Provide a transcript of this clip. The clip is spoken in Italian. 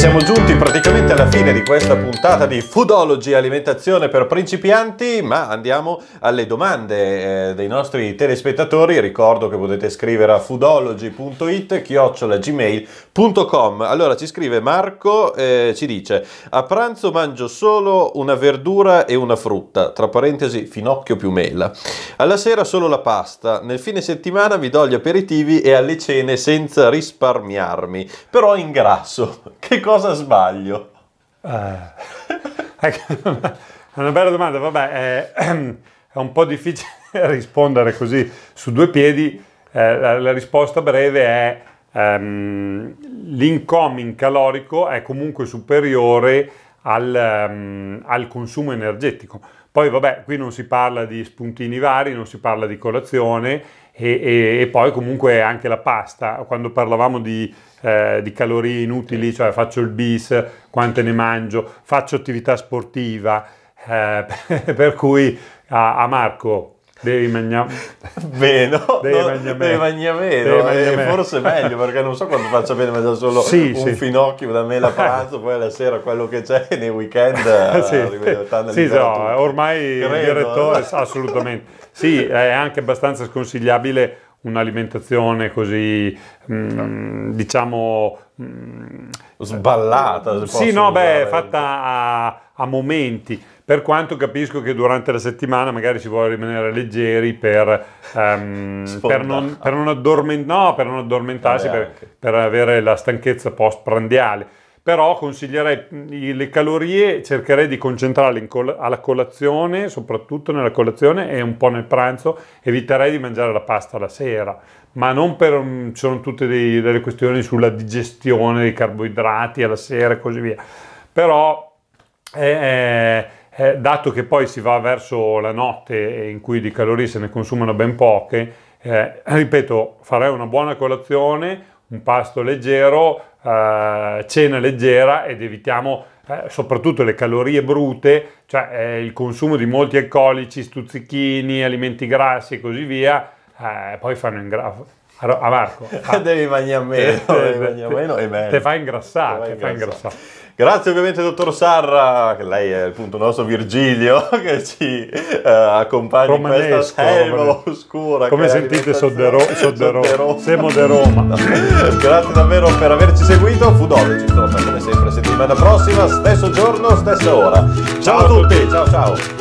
siamo giunti praticamente alla fine di questa puntata di Foodology alimentazione per principianti, ma andiamo alle domande eh, dei nostri telespettatori. Ricordo che potete scrivere a foodology.it chiocciolagmail.com. Allora ci scrive Marco, eh, ci dice: "A pranzo mangio solo una verdura e una frutta, tra parentesi finocchio più mela. Alla sera solo la pasta. Nel fine settimana vi do gli aperitivi e alle cene senza risparmiarmi, però ingrasso. Che cosa cosa sbaglio? Uh, è una bella domanda, vabbè, è, è, un po' difficile rispondere così su due piedi. Eh, la, la, risposta breve è um, l'incoming calorico è comunque superiore al, um, al consumo energetico. Poi vabbè, qui non si parla di spuntini vari, non si parla di colazione e, e, e poi comunque anche la pasta. Quando parlavamo di, eh, di, calorie inutili, cioè faccio il bis, quante ne mangio, faccio attività sportiva, eh, per cui a, a Marco Devi mangiare meno. Devi mangiare meno. Eh, eh. Forse è meglio perché non so quanto faccia bene ma mangiare solo sì, un sì. finocchio da me la pranzo, poi alla sera quello che c'è nei weekend. Eh, sì, sì no, ormai Credo. il direttore assolutamente. Sì, è anche abbastanza sconsigliabile un'alimentazione così, mh, mm, diciamo... Mh, mm, Sballata. Sì, no, beh, fatta a, a, momenti, per quanto capisco che durante la settimana magari si vuole rimanere leggeri per, um, per, non, per, non, addorment- no, per non addormentarsi, per, per avere la stanchezza post-prandiale però consiglierei mm, le calorie, cercherei di concentrarle col- alla colazione, soprattutto nella colazione e un po' nel pranzo, eviterei di mangiare la pasta la sera, ma non per, mm, ci sono tutte dei, delle questioni sulla digestione dei carboidrati alla sera e così via, però eh, eh, eh, dato che poi si va verso la notte in cui di calorie se ne consumano ben poche, eh, ripeto, farei una buona colazione, un pasto leggero, eh, cena leggera ed evitiamo eh, soprattutto le calorie brute, cioè eh, il consumo di molti alcolici, stuzzichini, alimenti grassi e così via, eh, poi fanno in grado a Marco. a... Eh, devi mangiare eh, meno, devi mangiare meno e meglio. Te fa ingrassare, te fa ingrassare. Grazie ovviamente dottor Sarra, che lei è appunto il nostro Virgilio che ci eh, accompagna Romanesco, in questa selva romanesco. oscura. Come sentite sono de Roma. Siamo de Roma. Grazie davvero per averci seguito, Fudology torna come sempre settimana prossima, stesso giorno, stessa ora. Ciao, ciao a tutti, ciao ciao.